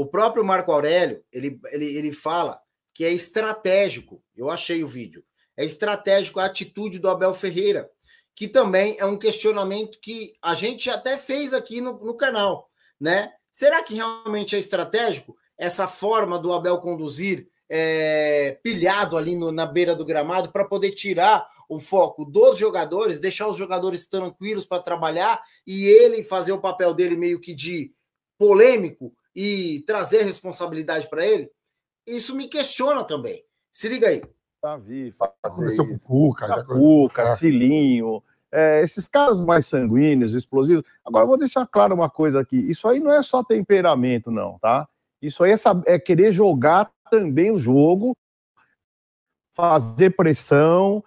O próprio Marco Aurélio, ele, ele, ele fala que é estratégico, eu achei o vídeo, é estratégico a atitude do Abel Ferreira, que também é um questionamento que a gente até fez aqui no, no canal, né? Será que realmente é estratégico essa forma do Abel conduzir é, pilhado ali no, na beira do gramado para poder tirar o foco dos jogadores, deixar os jogadores tranquilos para trabalhar e ele fazer o papel dele meio que de polêmico e trazer responsabilidade para ele, isso me questiona também. Se liga aí. Davi, tá fazer com Cuca, né, assim, Cuca, Cilinho, né? é, esses caras mais sanguíneos, explosivos. Agora eu vou deixar claro uma coisa aqui: isso aí não é só temperamento, não, tá? Isso aí é, saber, é querer jogar também o jogo, fazer pressão,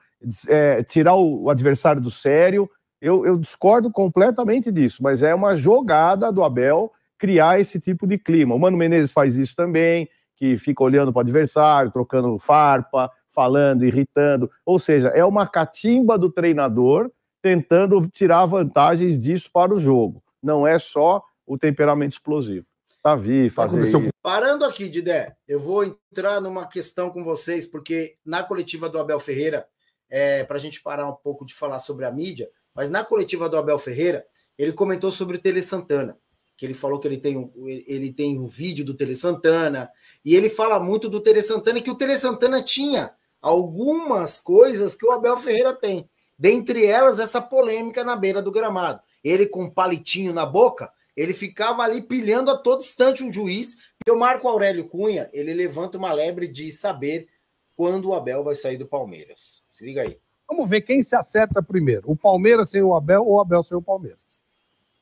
é, tirar o, o adversário do sério. Eu, eu discordo completamente disso, mas é uma jogada do Abel criar esse tipo de clima. O Mano Menezes faz isso também, que fica olhando para o adversário, trocando farpa, falando, irritando. Ou seja, é uma catimba do treinador tentando tirar vantagens disso para o jogo. Não é só o temperamento explosivo. Davi, tá fazer isso. Parando aqui, Didé, eu vou entrar numa questão com vocês, porque na coletiva do Abel Ferreira, é, para a gente parar um pouco de falar sobre a mídia, mas na coletiva do Abel Ferreira, ele comentou sobre o Tele Santana que ele falou que ele tem, ele tem um vídeo do Tele Santana, e ele fala muito do Tele Santana, e que o Tele Santana tinha algumas coisas que o Abel Ferreira tem, dentre elas essa polêmica na beira do gramado. Ele com um palitinho na boca, ele ficava ali pilhando a todo instante um juiz, e o Marco Aurélio Cunha, ele levanta uma lebre de saber quando o Abel vai sair do Palmeiras. Se liga aí. Vamos ver quem se acerta primeiro, o Palmeiras sem o Abel ou o Abel sem o Palmeiras.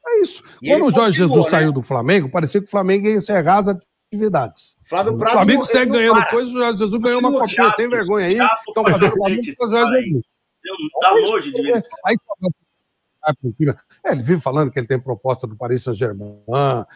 É isso. E Quando o Jorge Jesus né? saiu do Flamengo, parecia que o Flamengo ia encerrar as atividades. Flávio Prado o Flamengo segue ganhando coisas, o Jorge Jesus ganhou uma copinha sem vergonha aí. Então, fazendo é é. o Jorge Jesus. Tá longe de mim. Aí, ele vive falando que ele tem proposta do Paris Saint-Germain,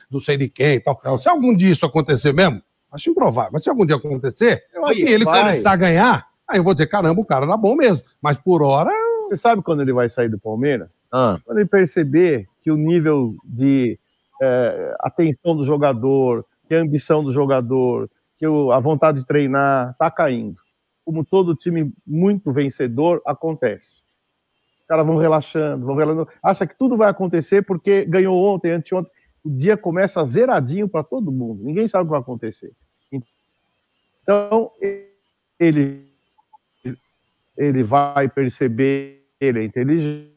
do sei de quem e tal. Se algum dia isso acontecer mesmo, acho improvável, mas se algum dia acontecer, eu ele começar a ganhar, aí eu vou dizer, caramba, o cara era bom mesmo. Mas por hora, você sabe quando ele vai sair do Palmeiras? Ah. Quando ele perceber que o nível de é, atenção do jogador, que a ambição do jogador, que o, a vontade de treinar está caindo. Como todo time muito vencedor, acontece. Os caras vão relaxando, vão relaxando. Acha que tudo vai acontecer porque ganhou ontem, anteontem. O dia começa zeradinho para todo mundo. Ninguém sabe o que vai acontecer. Então, ele ele vai perceber, ele é inteligente,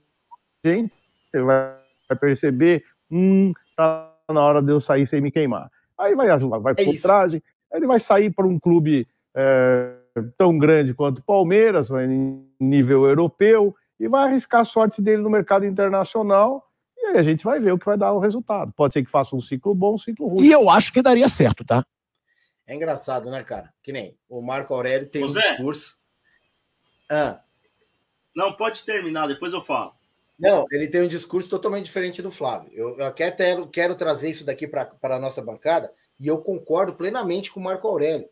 ele vai perceber, hum, tá na hora de eu sair sem me queimar. Aí vai ajudar, vai é por traje, ele vai sair para um clube é, tão grande quanto Palmeiras, em nível europeu, e vai arriscar a sorte dele no mercado internacional e aí a gente vai ver o que vai dar o resultado. Pode ser que faça um ciclo bom, um ciclo ruim. E eu acho que daria certo, tá? É engraçado, né, cara? Que nem o Marco Aurélio tem Ô, um discurso. Ah. Não, pode terminar, depois eu falo. Não, ele tem um discurso totalmente diferente do Flávio. Eu, eu até quero, trazer isso daqui para a nossa bancada e eu concordo plenamente com o Marco Aurélio.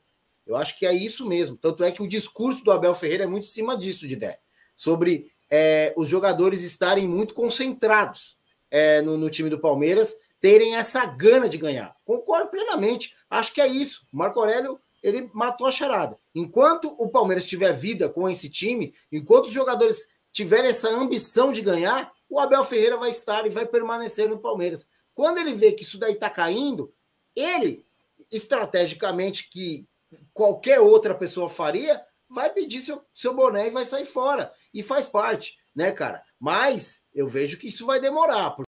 Eu acho que é isso mesmo. Tanto é que o discurso do Abel Ferreira é muito em cima disso, Didé. Sobre é, os jogadores estarem muito concentrados é, no, no time do Palmeiras, terem essa gana de ganhar. Concordo plenamente. Acho que é isso. Marco Aurélio ele matou a charada. Enquanto o Palmeiras tiver vida com esse time, enquanto os jogadores tiverem essa ambição de ganhar, o Abel Ferreira vai estar e vai permanecer no Palmeiras. Quando ele vê que isso daí está caindo, ele, estrategicamente, que qualquer outra pessoa faria, vai pedir seu, seu boné e vai sair fora. E faz parte, né, cara? Mas eu vejo que isso vai demorar.